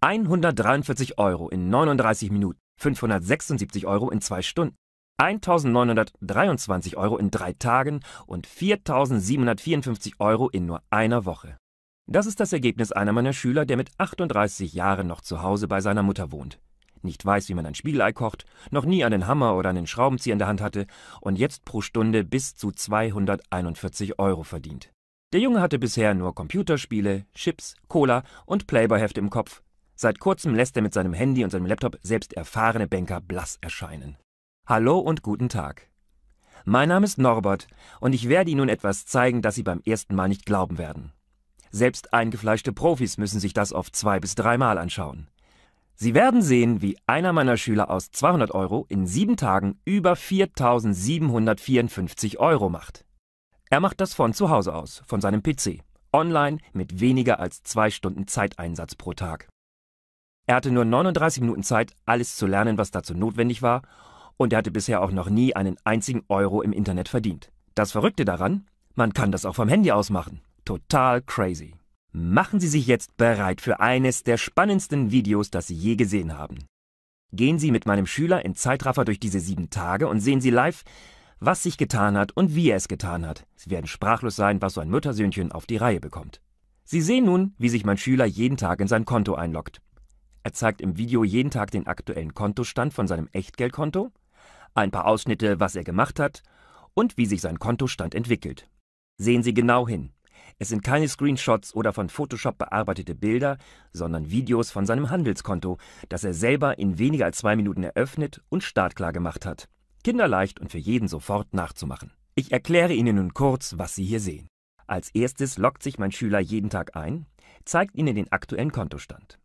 143 Euro in 39 Minuten, 576 Euro in 2 Stunden, 1923 Euro in 3 Tagen und 4754 Euro in nur einer Woche. Das ist das Ergebnis einer meiner Schüler, der mit 38 Jahren noch zu Hause bei seiner Mutter wohnt, nicht weiß, wie man ein Spiegelei kocht, noch nie einen Hammer oder einen Schraubenzieher in der Hand hatte und jetzt pro Stunde bis zu 241 Euro verdient. Der Junge hatte bisher nur Computerspiele, Chips, Cola und Playboy-Hefte im Kopf Seit kurzem lässt er mit seinem Handy und seinem Laptop selbst erfahrene Banker blass erscheinen. Hallo und guten Tag. Mein Name ist Norbert und ich werde Ihnen nun etwas zeigen, das Sie beim ersten Mal nicht glauben werden. Selbst eingefleischte Profis müssen sich das auf zwei bis dreimal anschauen. Sie werden sehen, wie einer meiner Schüler aus 200 Euro in sieben Tagen über 4.754 Euro macht. Er macht das von zu Hause aus, von seinem PC, online mit weniger als zwei Stunden Zeiteinsatz pro Tag. Er hatte nur 39 Minuten Zeit, alles zu lernen, was dazu notwendig war, und er hatte bisher auch noch nie einen einzigen Euro im Internet verdient. Das Verrückte daran, man kann das auch vom Handy aus machen. Total crazy. Machen Sie sich jetzt bereit für eines der spannendsten Videos, das Sie je gesehen haben. Gehen Sie mit meinem Schüler in Zeitraffer durch diese sieben Tage und sehen Sie live, was sich getan hat und wie er es getan hat. Sie werden sprachlos sein, was so ein Müttersöhnchen auf die Reihe bekommt. Sie sehen nun, wie sich mein Schüler jeden Tag in sein Konto einloggt. Er zeigt im Video jeden Tag den aktuellen Kontostand von seinem Echtgeldkonto, ein paar Ausschnitte, was er gemacht hat und wie sich sein Kontostand entwickelt. Sehen Sie genau hin. Es sind keine Screenshots oder von Photoshop bearbeitete Bilder, sondern Videos von seinem Handelskonto, das er selber in weniger als zwei Minuten eröffnet und startklar gemacht hat. Kinderleicht und für jeden sofort nachzumachen. Ich erkläre Ihnen nun kurz, was Sie hier sehen. Als erstes lockt sich mein Schüler jeden Tag ein, zeigt Ihnen den aktuellen Kontostand.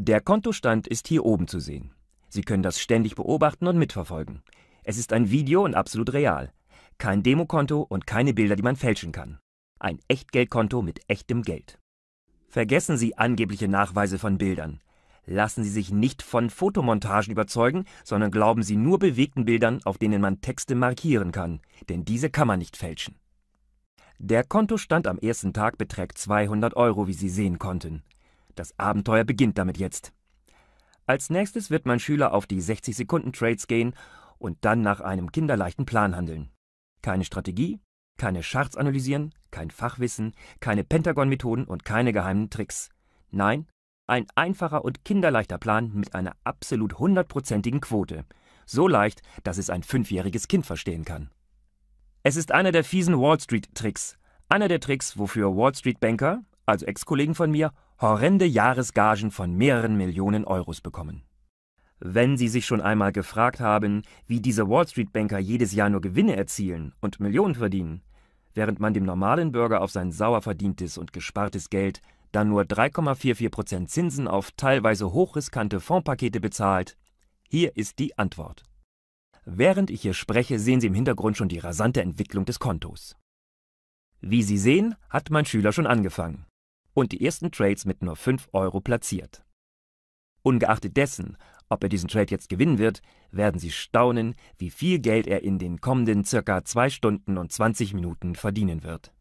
Der Kontostand ist hier oben zu sehen. Sie können das ständig beobachten und mitverfolgen. Es ist ein Video und absolut real. Kein Demokonto und keine Bilder, die man fälschen kann. Ein Echtgeldkonto mit echtem Geld. Vergessen Sie angebliche Nachweise von Bildern. Lassen Sie sich nicht von Fotomontagen überzeugen, sondern glauben Sie nur bewegten Bildern, auf denen man Texte markieren kann, denn diese kann man nicht fälschen. Der Kontostand am ersten Tag beträgt 200 Euro, wie Sie sehen konnten. Das Abenteuer beginnt damit jetzt. Als nächstes wird mein Schüler auf die 60-Sekunden-Trades gehen und dann nach einem kinderleichten Plan handeln. Keine Strategie, keine Charts analysieren, kein Fachwissen, keine Pentagon-Methoden und keine geheimen Tricks. Nein, ein einfacher und kinderleichter Plan mit einer absolut hundertprozentigen Quote. So leicht, dass es ein fünfjähriges Kind verstehen kann. Es ist einer der fiesen Wall Street-Tricks. Einer der Tricks, wofür Wall Street-Banker, also Ex-Kollegen von mir, horrende Jahresgagen von mehreren Millionen Euros bekommen. Wenn Sie sich schon einmal gefragt haben, wie diese Wall Street-Banker jedes Jahr nur Gewinne erzielen und Millionen verdienen, während man dem normalen Bürger auf sein sauer verdientes und gespartes Geld dann nur 3,44% Prozent Zinsen auf teilweise hochriskante Fondspakete bezahlt, hier ist die Antwort. Während ich hier spreche, sehen Sie im Hintergrund schon die rasante Entwicklung des Kontos. Wie Sie sehen, hat mein Schüler schon angefangen und die ersten Trades mit nur 5 Euro platziert. Ungeachtet dessen, ob er diesen Trade jetzt gewinnen wird, werden Sie staunen, wie viel Geld er in den kommenden circa 2 Stunden und 20 Minuten verdienen wird.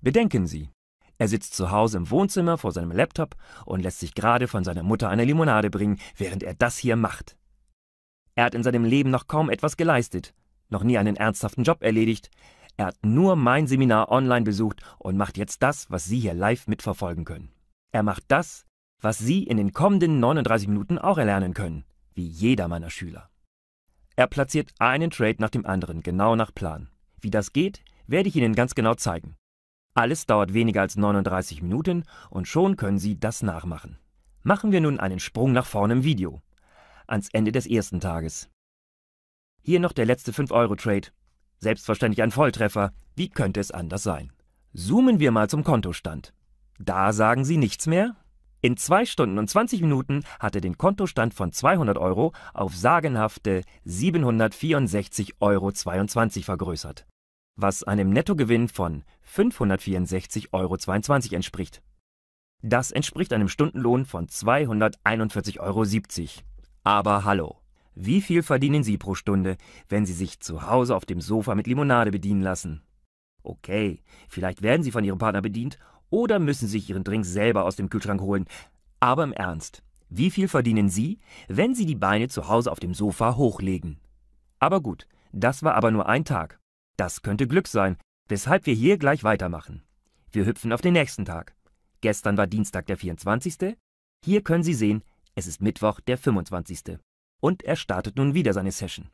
Bedenken Sie, er sitzt zu Hause im Wohnzimmer vor seinem Laptop und lässt sich gerade von seiner Mutter eine Limonade bringen, während er das hier macht. Er hat in seinem Leben noch kaum etwas geleistet, noch nie einen ernsthaften Job erledigt, er hat nur mein Seminar online besucht und macht jetzt das, was Sie hier live mitverfolgen können. Er macht das, was Sie in den kommenden 39 Minuten auch erlernen können, wie jeder meiner Schüler. Er platziert einen Trade nach dem anderen, genau nach Plan. Wie das geht, werde ich Ihnen ganz genau zeigen. Alles dauert weniger als 39 Minuten und schon können Sie das nachmachen. Machen wir nun einen Sprung nach vorne im Video. Ans Ende des ersten Tages. Hier noch der letzte 5-Euro-Trade. Selbstverständlich ein Volltreffer. Wie könnte es anders sein? Zoomen wir mal zum Kontostand. Da sagen Sie nichts mehr? In zwei Stunden und 20 Minuten hat er den Kontostand von 200 Euro auf sagenhafte 764,22 Euro vergrößert, was einem Nettogewinn von 564,22 Euro entspricht. Das entspricht einem Stundenlohn von 241,70 Euro. Aber hallo, wie viel verdienen Sie pro Stunde, wenn Sie sich zu Hause auf dem Sofa mit Limonade bedienen lassen? Okay, vielleicht werden Sie von Ihrem Partner bedient oder müssen sich Ihren Drink selber aus dem Kühlschrank holen. Aber im Ernst, wie viel verdienen Sie, wenn Sie die Beine zu Hause auf dem Sofa hochlegen? Aber gut, das war aber nur ein Tag. Das könnte Glück sein, weshalb wir hier gleich weitermachen. Wir hüpfen auf den nächsten Tag. Gestern war Dienstag der 24. Hier können Sie sehen, es ist Mittwoch der 25 und er startet nun wieder seine Session.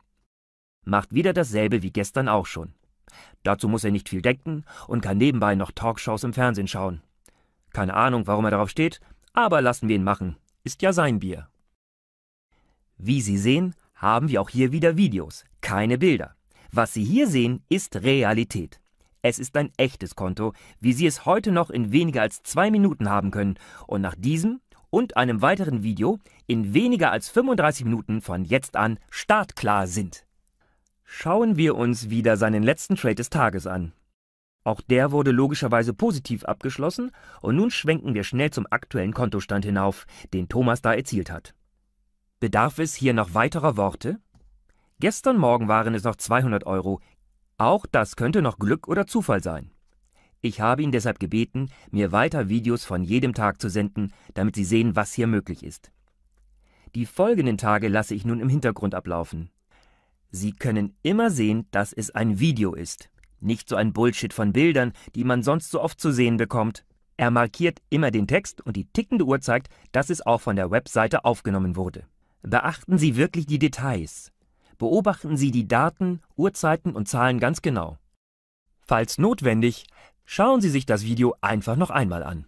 Macht wieder dasselbe wie gestern auch schon. Dazu muss er nicht viel denken und kann nebenbei noch Talkshows im Fernsehen schauen. Keine Ahnung, warum er darauf steht, aber lassen wir ihn machen. Ist ja sein Bier. Wie Sie sehen, haben wir auch hier wieder Videos, keine Bilder. Was Sie hier sehen, ist Realität. Es ist ein echtes Konto, wie Sie es heute noch in weniger als zwei Minuten haben können. Und nach diesem und einem weiteren Video in weniger als 35 Minuten von jetzt an startklar sind. Schauen wir uns wieder seinen letzten Trade des Tages an. Auch der wurde logischerweise positiv abgeschlossen und nun schwenken wir schnell zum aktuellen Kontostand hinauf, den Thomas da erzielt hat. Bedarf es hier noch weiterer Worte? Gestern Morgen waren es noch 200 Euro. Auch das könnte noch Glück oder Zufall sein. Ich habe ihn deshalb gebeten, mir weiter Videos von jedem Tag zu senden, damit Sie sehen, was hier möglich ist. Die folgenden Tage lasse ich nun im Hintergrund ablaufen. Sie können immer sehen, dass es ein Video ist, nicht so ein Bullshit von Bildern, die man sonst so oft zu sehen bekommt. Er markiert immer den Text und die tickende Uhr zeigt, dass es auch von der Webseite aufgenommen wurde. Beachten Sie wirklich die Details. Beobachten Sie die Daten, Uhrzeiten und Zahlen ganz genau. Falls notwendig, Schauen Sie sich das Video einfach noch einmal an.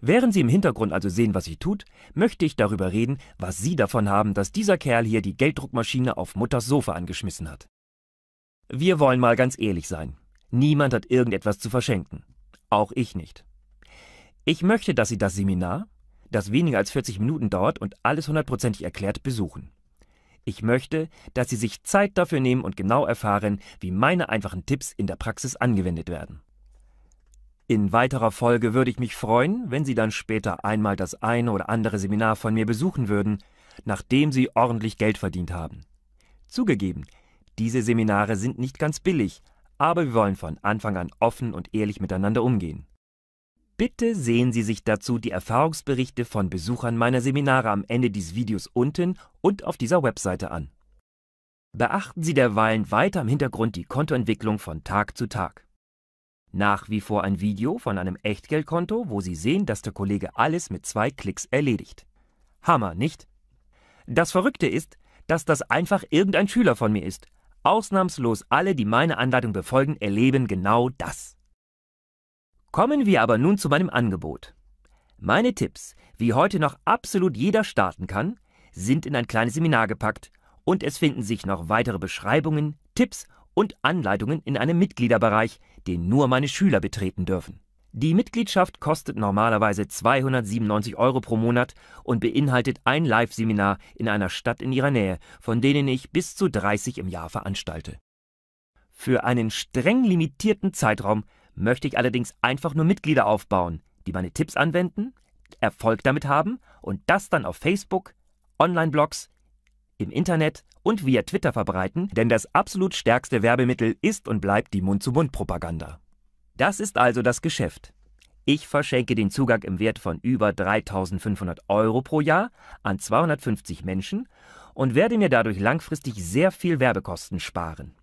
Während Sie im Hintergrund also sehen, was sie tut, möchte ich darüber reden, was Sie davon haben, dass dieser Kerl hier die Gelddruckmaschine auf Mutters Sofa angeschmissen hat. Wir wollen mal ganz ehrlich sein. Niemand hat irgendetwas zu verschenken. Auch ich nicht. Ich möchte, dass Sie das Seminar, das weniger als 40 Minuten dauert und alles hundertprozentig erklärt, besuchen. Ich möchte, dass Sie sich Zeit dafür nehmen und genau erfahren, wie meine einfachen Tipps in der Praxis angewendet werden. In weiterer Folge würde ich mich freuen, wenn Sie dann später einmal das eine oder andere Seminar von mir besuchen würden, nachdem Sie ordentlich Geld verdient haben. Zugegeben, diese Seminare sind nicht ganz billig, aber wir wollen von Anfang an offen und ehrlich miteinander umgehen. Bitte sehen Sie sich dazu die Erfahrungsberichte von Besuchern meiner Seminare am Ende dieses Videos unten und auf dieser Webseite an. Beachten Sie derweilen weiter im Hintergrund die Kontoentwicklung von Tag zu Tag. Nach wie vor ein Video von einem Echtgeldkonto, wo Sie sehen, dass der Kollege alles mit zwei Klicks erledigt. Hammer, nicht? Das Verrückte ist, dass das einfach irgendein Schüler von mir ist. Ausnahmslos alle, die meine Anleitung befolgen, erleben genau das. Kommen wir aber nun zu meinem Angebot. Meine Tipps, wie heute noch absolut jeder starten kann, sind in ein kleines Seminar gepackt und es finden sich noch weitere Beschreibungen, Tipps und Anleitungen in einem Mitgliederbereich, den nur meine Schüler betreten dürfen. Die Mitgliedschaft kostet normalerweise 297 Euro pro Monat und beinhaltet ein Live-Seminar in einer Stadt in ihrer Nähe, von denen ich bis zu 30 im Jahr veranstalte. Für einen streng limitierten Zeitraum möchte ich allerdings einfach nur Mitglieder aufbauen, die meine Tipps anwenden, Erfolg damit haben und das dann auf Facebook, Online-Blogs, im Internet und via Twitter verbreiten, denn das absolut stärkste Werbemittel ist und bleibt die Mund-zu-Mund-Propaganda. Das ist also das Geschäft. Ich verschenke den Zugang im Wert von über 3500 Euro pro Jahr an 250 Menschen und werde mir dadurch langfristig sehr viel Werbekosten sparen.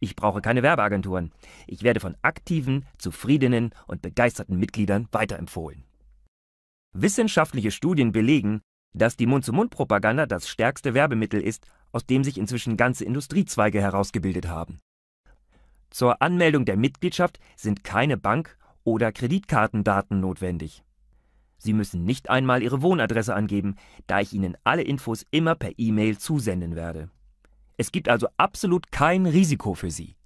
Ich brauche keine Werbeagenturen. Ich werde von aktiven, zufriedenen und begeisterten Mitgliedern weiterempfohlen. Wissenschaftliche Studien belegen, dass die Mund-zu-Mund-Propaganda das stärkste Werbemittel ist, aus dem sich inzwischen ganze Industriezweige herausgebildet haben. Zur Anmeldung der Mitgliedschaft sind keine Bank- oder Kreditkartendaten notwendig. Sie müssen nicht einmal Ihre Wohnadresse angeben, da ich Ihnen alle Infos immer per E-Mail zusenden werde. Es gibt also absolut kein Risiko für Sie.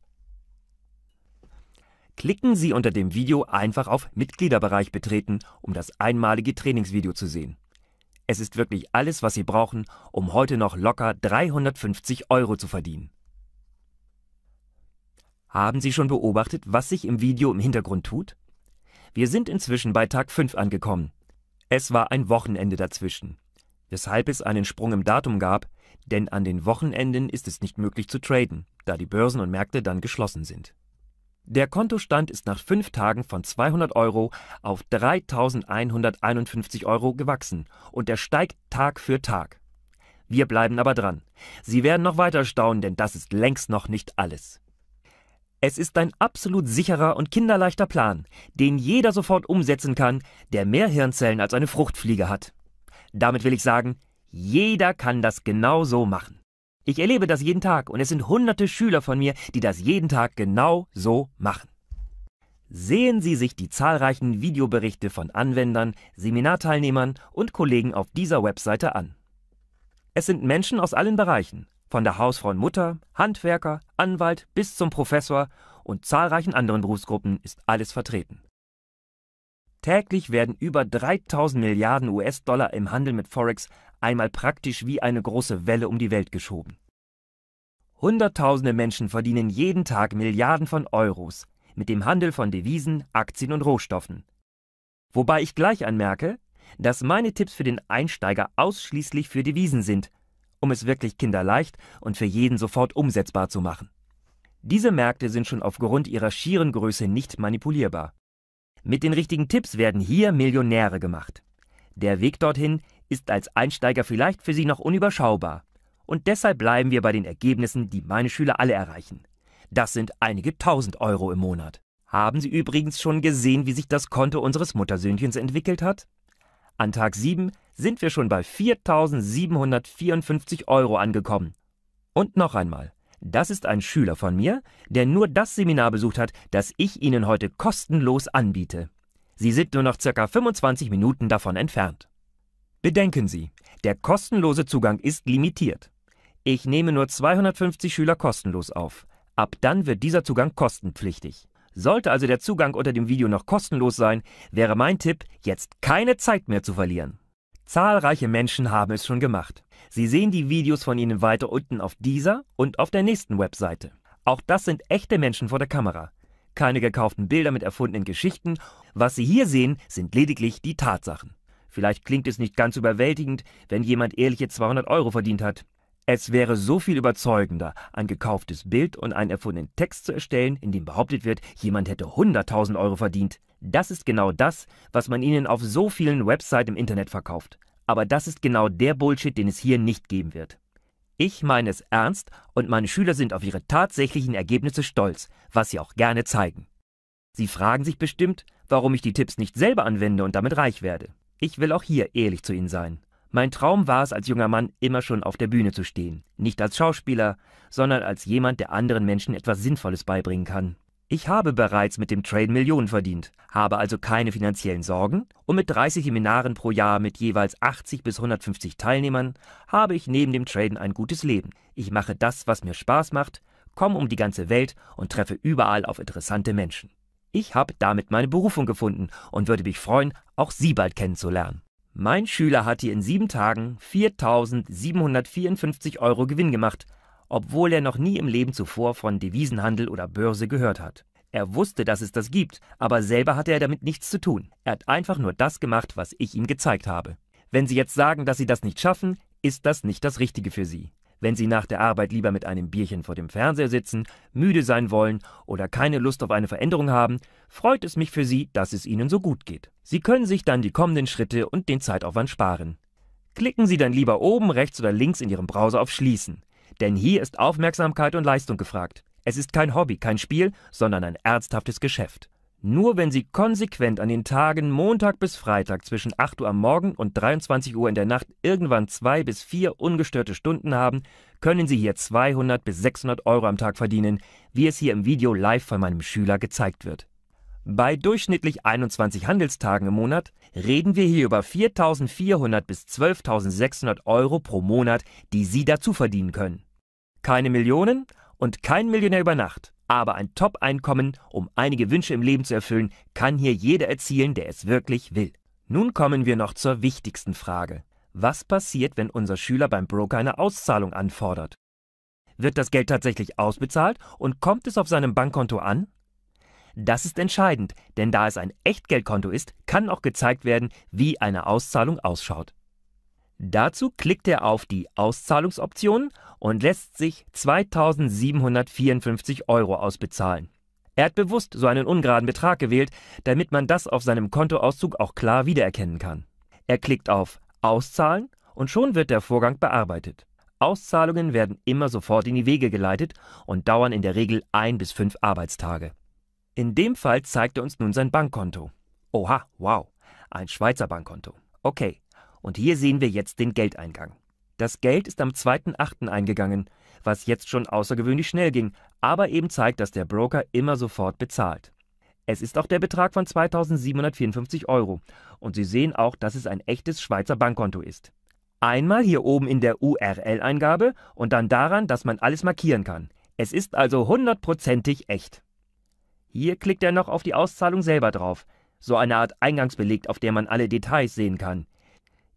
Klicken Sie unter dem Video einfach auf Mitgliederbereich betreten, um das einmalige Trainingsvideo zu sehen. Es ist wirklich alles, was Sie brauchen, um heute noch locker 350 Euro zu verdienen. Haben Sie schon beobachtet, was sich im Video im Hintergrund tut? Wir sind inzwischen bei Tag 5 angekommen. Es war ein Wochenende dazwischen, weshalb es einen Sprung im Datum gab, denn an den Wochenenden ist es nicht möglich zu traden, da die Börsen und Märkte dann geschlossen sind. Der Kontostand ist nach fünf Tagen von 200 Euro auf 3.151 Euro gewachsen und er steigt Tag für Tag. Wir bleiben aber dran. Sie werden noch weiter staunen, denn das ist längst noch nicht alles. Es ist ein absolut sicherer und kinderleichter Plan, den jeder sofort umsetzen kann, der mehr Hirnzellen als eine Fruchtfliege hat. Damit will ich sagen, jeder kann das genauso machen. Ich erlebe das jeden Tag und es sind hunderte Schüler von mir, die das jeden Tag genau so machen. Sehen Sie sich die zahlreichen Videoberichte von Anwendern, Seminarteilnehmern und Kollegen auf dieser Webseite an. Es sind Menschen aus allen Bereichen, von der Hausfrau Mutter, Handwerker, Anwalt bis zum Professor und zahlreichen anderen Berufsgruppen ist alles vertreten. Täglich werden über 3000 Milliarden US-Dollar im Handel mit Forex einmal praktisch wie eine große Welle um die Welt geschoben. Hunderttausende Menschen verdienen jeden Tag Milliarden von Euros mit dem Handel von Devisen, Aktien und Rohstoffen. Wobei ich gleich anmerke, dass meine Tipps für den Einsteiger ausschließlich für Devisen sind, um es wirklich kinderleicht und für jeden sofort umsetzbar zu machen. Diese Märkte sind schon aufgrund ihrer schieren Größe nicht manipulierbar. Mit den richtigen Tipps werden hier Millionäre gemacht. Der Weg dorthin ist als Einsteiger vielleicht für Sie noch unüberschaubar. Und deshalb bleiben wir bei den Ergebnissen, die meine Schüler alle erreichen. Das sind einige tausend Euro im Monat. Haben Sie übrigens schon gesehen, wie sich das Konto unseres Muttersöhnchens entwickelt hat? An Tag 7 sind wir schon bei 4.754 Euro angekommen. Und noch einmal, das ist ein Schüler von mir, der nur das Seminar besucht hat, das ich Ihnen heute kostenlos anbiete. Sie sind nur noch ca. 25 Minuten davon entfernt. Bedenken Sie, der kostenlose Zugang ist limitiert. Ich nehme nur 250 Schüler kostenlos auf. Ab dann wird dieser Zugang kostenpflichtig. Sollte also der Zugang unter dem Video noch kostenlos sein, wäre mein Tipp, jetzt keine Zeit mehr zu verlieren. Zahlreiche Menschen haben es schon gemacht. Sie sehen die Videos von Ihnen weiter unten auf dieser und auf der nächsten Webseite. Auch das sind echte Menschen vor der Kamera. Keine gekauften Bilder mit erfundenen Geschichten. Was Sie hier sehen, sind lediglich die Tatsachen. Vielleicht klingt es nicht ganz überwältigend, wenn jemand ehrliche 200 Euro verdient hat. Es wäre so viel überzeugender, ein gekauftes Bild und einen erfundenen Text zu erstellen, in dem behauptet wird, jemand hätte 100.000 Euro verdient. Das ist genau das, was man ihnen auf so vielen Websites im Internet verkauft. Aber das ist genau der Bullshit, den es hier nicht geben wird. Ich meine es ernst und meine Schüler sind auf ihre tatsächlichen Ergebnisse stolz, was sie auch gerne zeigen. Sie fragen sich bestimmt, warum ich die Tipps nicht selber anwende und damit reich werde. Ich will auch hier ehrlich zu Ihnen sein. Mein Traum war es, als junger Mann immer schon auf der Bühne zu stehen. Nicht als Schauspieler, sondern als jemand, der anderen Menschen etwas Sinnvolles beibringen kann. Ich habe bereits mit dem Trade Millionen verdient, habe also keine finanziellen Sorgen und mit 30 Seminaren pro Jahr mit jeweils 80 bis 150 Teilnehmern habe ich neben dem Traden ein gutes Leben. Ich mache das, was mir Spaß macht, komme um die ganze Welt und treffe überall auf interessante Menschen. Ich habe damit meine Berufung gefunden und würde mich freuen, auch Sie bald kennenzulernen. Mein Schüler hat hier in sieben Tagen 4.754 Euro Gewinn gemacht, obwohl er noch nie im Leben zuvor von Devisenhandel oder Börse gehört hat. Er wusste, dass es das gibt, aber selber hatte er damit nichts zu tun. Er hat einfach nur das gemacht, was ich ihm gezeigt habe. Wenn Sie jetzt sagen, dass Sie das nicht schaffen, ist das nicht das Richtige für Sie wenn Sie nach der Arbeit lieber mit einem Bierchen vor dem Fernseher sitzen, müde sein wollen oder keine Lust auf eine Veränderung haben, freut es mich für Sie, dass es Ihnen so gut geht. Sie können sich dann die kommenden Schritte und den Zeitaufwand sparen. Klicken Sie dann lieber oben, rechts oder links in Ihrem Browser auf Schließen, denn hier ist Aufmerksamkeit und Leistung gefragt. Es ist kein Hobby, kein Spiel, sondern ein ernsthaftes Geschäft. Nur wenn Sie konsequent an den Tagen Montag bis Freitag zwischen 8 Uhr am Morgen und 23 Uhr in der Nacht irgendwann zwei bis vier ungestörte Stunden haben, können Sie hier 200 bis 600 Euro am Tag verdienen, wie es hier im Video live von meinem Schüler gezeigt wird. Bei durchschnittlich 21 Handelstagen im Monat reden wir hier über 4.400 bis 12.600 Euro pro Monat, die Sie dazu verdienen können. Keine Millionen und kein Millionär über Nacht. Aber ein Top-Einkommen, um einige Wünsche im Leben zu erfüllen, kann hier jeder erzielen, der es wirklich will. Nun kommen wir noch zur wichtigsten Frage. Was passiert, wenn unser Schüler beim Broker eine Auszahlung anfordert? Wird das Geld tatsächlich ausbezahlt und kommt es auf seinem Bankkonto an? Das ist entscheidend, denn da es ein Echtgeldkonto ist, kann auch gezeigt werden, wie eine Auszahlung ausschaut. Dazu klickt er auf die Auszahlungsoption und lässt sich 2754 Euro ausbezahlen. Er hat bewusst so einen ungeraden Betrag gewählt, damit man das auf seinem Kontoauszug auch klar wiedererkennen kann. Er klickt auf Auszahlen und schon wird der Vorgang bearbeitet. Auszahlungen werden immer sofort in die Wege geleitet und dauern in der Regel ein bis fünf Arbeitstage. In dem Fall zeigt er uns nun sein Bankkonto. Oha, wow, ein Schweizer Bankkonto. Okay, und hier sehen wir jetzt den Geldeingang. Das Geld ist am 2.8. eingegangen, was jetzt schon außergewöhnlich schnell ging, aber eben zeigt, dass der Broker immer sofort bezahlt. Es ist auch der Betrag von 2754 Euro. Und Sie sehen auch, dass es ein echtes Schweizer Bankkonto ist. Einmal hier oben in der URL-Eingabe und dann daran, dass man alles markieren kann. Es ist also hundertprozentig echt. Hier klickt er noch auf die Auszahlung selber drauf. So eine Art Eingangsbeleg, auf der man alle Details sehen kann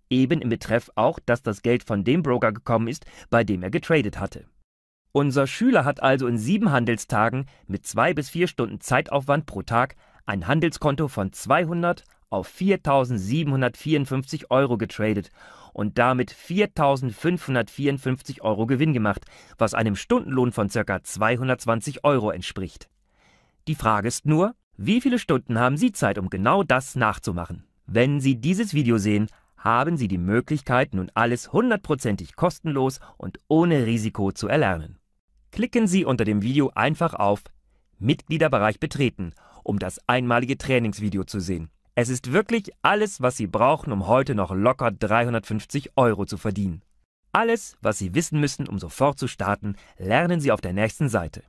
eben im Betreff auch, dass das Geld von dem Broker gekommen ist, bei dem er getradet hatte. Unser Schüler hat also in sieben Handelstagen mit zwei bis vier Stunden Zeitaufwand pro Tag ein Handelskonto von 200 auf 4.754 Euro getradet und damit 4.554 Euro Gewinn gemacht, was einem Stundenlohn von ca. 220 Euro entspricht. Die Frage ist nur, wie viele Stunden haben Sie Zeit, um genau das nachzumachen? Wenn Sie dieses Video sehen, haben Sie die Möglichkeit, nun alles hundertprozentig kostenlos und ohne Risiko zu erlernen. Klicken Sie unter dem Video einfach auf Mitgliederbereich betreten, um das einmalige Trainingsvideo zu sehen. Es ist wirklich alles, was Sie brauchen, um heute noch locker 350 Euro zu verdienen. Alles, was Sie wissen müssen, um sofort zu starten, lernen Sie auf der nächsten Seite.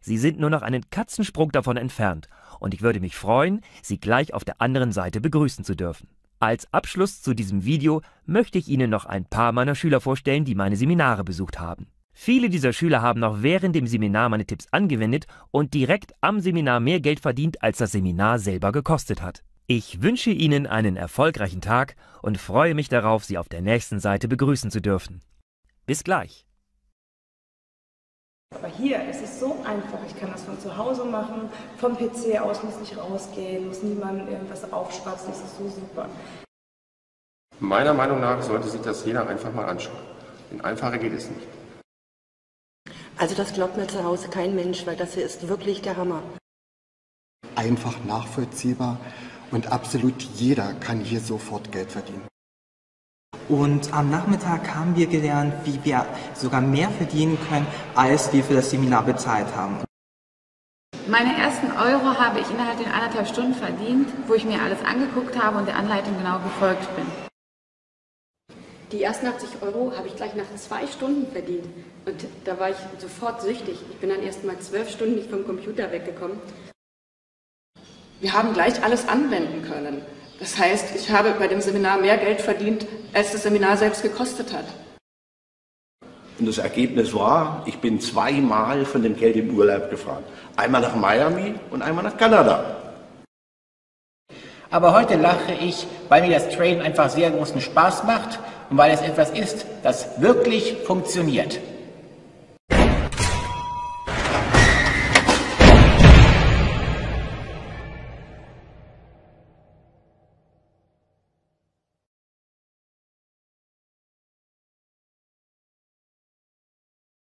Sie sind nur noch einen Katzensprung davon entfernt und ich würde mich freuen, Sie gleich auf der anderen Seite begrüßen zu dürfen. Als Abschluss zu diesem Video möchte ich Ihnen noch ein paar meiner Schüler vorstellen, die meine Seminare besucht haben. Viele dieser Schüler haben noch während dem Seminar meine Tipps angewendet und direkt am Seminar mehr Geld verdient, als das Seminar selber gekostet hat. Ich wünsche Ihnen einen erfolgreichen Tag und freue mich darauf, Sie auf der nächsten Seite begrüßen zu dürfen. Bis gleich. Aber hier, ist es so einfach. Ich kann das von zu Hause machen, vom PC aus, muss nicht rausgehen, muss niemand irgendwas aufschwatzen. Das ist so super. Meiner Meinung nach sollte sich das jeder einfach mal anschauen. In einfacher geht es nicht. Also das glaubt mir zu Hause kein Mensch, weil das hier ist wirklich der Hammer. Einfach nachvollziehbar und absolut jeder kann hier sofort Geld verdienen. Und am Nachmittag haben wir gelernt, wie wir sogar mehr verdienen können, als wir für das Seminar bezahlt haben. Meine ersten Euro habe ich innerhalb der anderthalb Stunden verdient, wo ich mir alles angeguckt habe und der Anleitung genau gefolgt bin. Die ersten 80 Euro habe ich gleich nach zwei Stunden verdient. Und da war ich sofort süchtig. Ich bin dann erst mal zwölf Stunden nicht vom Computer weggekommen. Wir haben gleich alles anwenden können. Das heißt, ich habe bei dem Seminar mehr Geld verdient, als das Seminar selbst gekostet hat. Und das Ergebnis war, ich bin zweimal von dem Geld im Urlaub gefahren. Einmal nach Miami und einmal nach Kanada. Aber heute lache ich, weil mir das Traden einfach sehr großen Spaß macht und weil es etwas ist, das wirklich funktioniert.